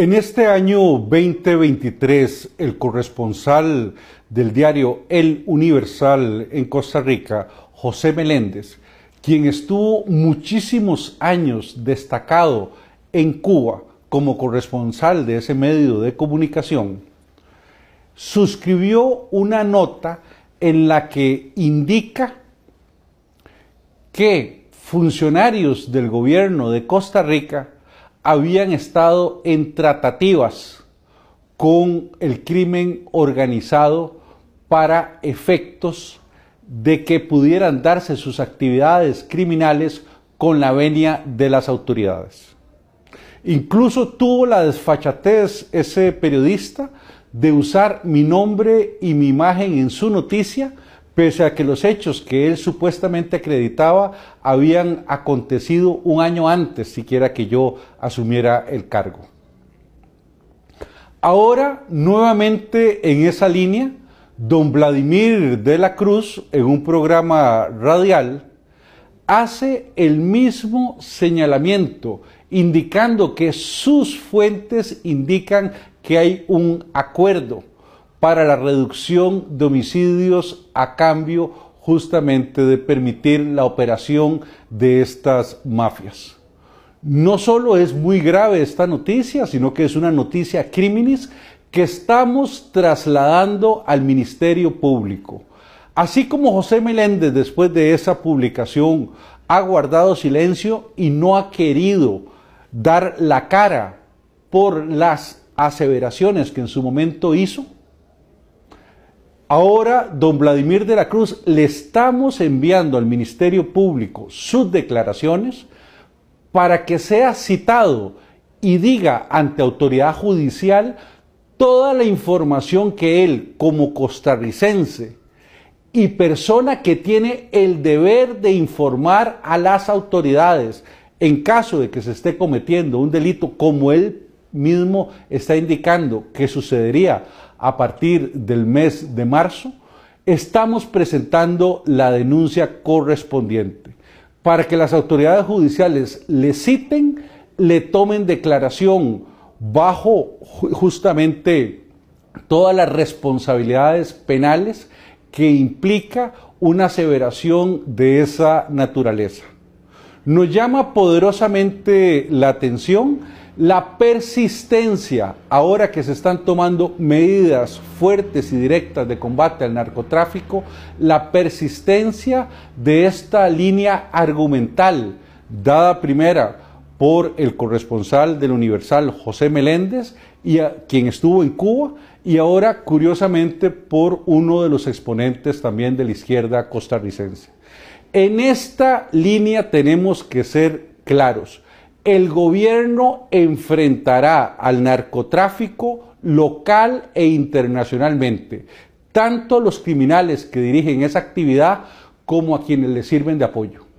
En este año 2023, el corresponsal del diario El Universal en Costa Rica, José Meléndez, quien estuvo muchísimos años destacado en Cuba como corresponsal de ese medio de comunicación, suscribió una nota en la que indica que funcionarios del gobierno de Costa Rica habían estado en tratativas con el crimen organizado para efectos de que pudieran darse sus actividades criminales con la venia de las autoridades. Incluso tuvo la desfachatez ese periodista de usar mi nombre y mi imagen en su noticia pese a que los hechos que él supuestamente acreditaba habían acontecido un año antes siquiera que yo asumiera el cargo. Ahora, nuevamente en esa línea, don Vladimir de la Cruz, en un programa radial, hace el mismo señalamiento, indicando que sus fuentes indican que hay un acuerdo para la reducción de homicidios a cambio justamente de permitir la operación de estas mafias. No solo es muy grave esta noticia, sino que es una noticia criminis que estamos trasladando al Ministerio Público. Así como José Meléndez después de esa publicación ha guardado silencio y no ha querido dar la cara por las aseveraciones que en su momento hizo, Ahora, don Vladimir de la Cruz, le estamos enviando al Ministerio Público sus declaraciones para que sea citado y diga ante autoridad judicial toda la información que él, como costarricense y persona que tiene el deber de informar a las autoridades en caso de que se esté cometiendo un delito como él mismo está indicando que sucedería a partir del mes de marzo, estamos presentando la denuncia correspondiente para que las autoridades judiciales le citen, le tomen declaración bajo justamente todas las responsabilidades penales que implica una aseveración de esa naturaleza. Nos llama poderosamente la atención la persistencia, ahora que se están tomando medidas fuertes y directas de combate al narcotráfico, la persistencia de esta línea argumental, dada primera por el corresponsal del Universal, José Meléndez, y quien estuvo en Cuba, y ahora, curiosamente, por uno de los exponentes también de la izquierda costarricense. En esta línea tenemos que ser claros. El gobierno enfrentará al narcotráfico local e internacionalmente, tanto a los criminales que dirigen esa actividad como a quienes le sirven de apoyo.